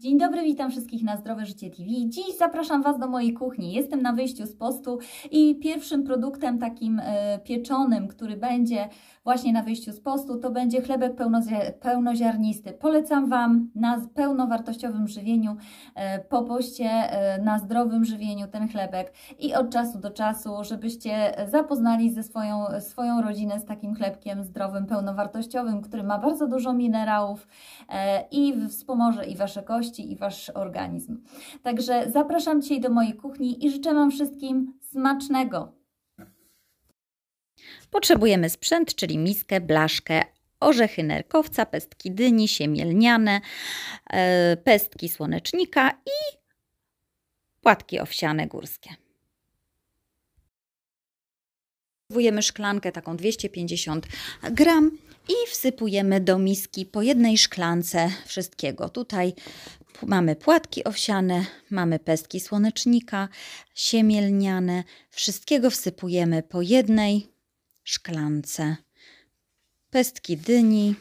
Dzień dobry, witam wszystkich na Zdrowe Życie TV. Dziś zapraszam Was do mojej kuchni. Jestem na wyjściu z postu i pierwszym produktem takim e, pieczonym, który będzie właśnie na wyjściu z postu, to będzie chlebek pełnoziarnisty. Polecam Wam na pełnowartościowym żywieniu, e, po poście e, na zdrowym żywieniu ten chlebek i od czasu do czasu, żebyście zapoznali ze swoją, swoją rodzinę z takim chlebkiem zdrowym, pełnowartościowym, który ma bardzo dużo minerałów i wspomoże i Wasze kości, kości i Wasz organizm. Także zapraszam dzisiaj do mojej kuchni i życzę Wam wszystkim smacznego. Potrzebujemy sprzęt, czyli miskę, blaszkę, orzechy nerkowca, pestki dyni, siemielniane, e, pestki słonecznika i płatki owsiane górskie. Potrzebujemy szklankę taką 250 gram i wsypujemy do miski po jednej szklance wszystkiego. Tutaj mamy płatki owsiane, mamy pestki słonecznika, siemielniane. Wszystkiego wsypujemy po jednej szklance. Pestki dyni,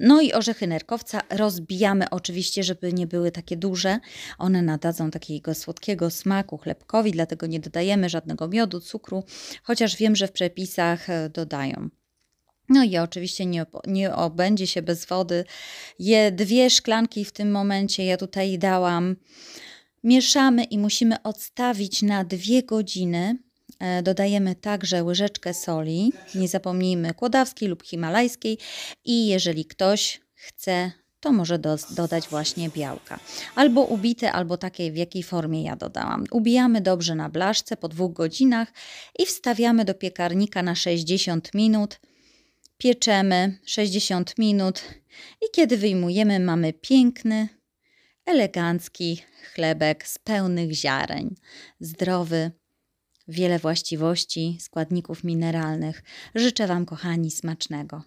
no i orzechy nerkowca rozbijamy oczywiście, żeby nie były takie duże. One nadadzą takiego słodkiego smaku chlebkowi, dlatego nie dodajemy żadnego miodu, cukru, chociaż wiem, że w przepisach e, dodają. No i oczywiście nie, nie obędzie się bez wody. Je dwie szklanki w tym momencie ja tutaj dałam. Mieszamy i musimy odstawić na dwie godziny E, dodajemy także łyżeczkę soli, nie zapomnijmy kłodawskiej lub himalajskiej i jeżeli ktoś chce, to może do, dodać właśnie białka. Albo ubite, albo takiej w jakiej formie ja dodałam. Ubijamy dobrze na blaszce po dwóch godzinach i wstawiamy do piekarnika na 60 minut. Pieczemy 60 minut i kiedy wyjmujemy mamy piękny, elegancki chlebek z pełnych ziareń. Zdrowy, wiele właściwości składników mineralnych. Życzę Wam, kochani, smacznego.